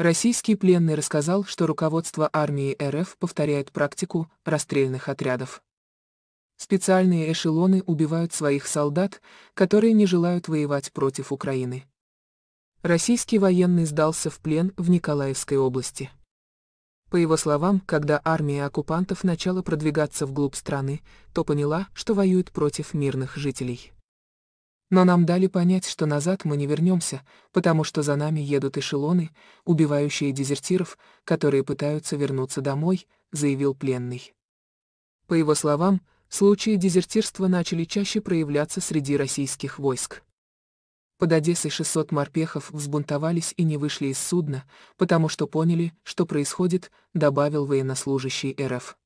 Российский пленный рассказал, что руководство армии РФ повторяет практику расстрельных отрядов. Специальные эшелоны убивают своих солдат, которые не желают воевать против Украины. Российский военный сдался в плен в Николаевской области. По его словам, когда армия оккупантов начала продвигаться вглубь страны, то поняла, что воюет против мирных жителей. Но нам дали понять, что назад мы не вернемся, потому что за нами едут эшелоны, убивающие дезертиров, которые пытаются вернуться домой, заявил пленный. По его словам, случаи дезертирства начали чаще проявляться среди российских войск. Под Одессой 600 морпехов взбунтовались и не вышли из судна, потому что поняли, что происходит, добавил военнослужащий РФ.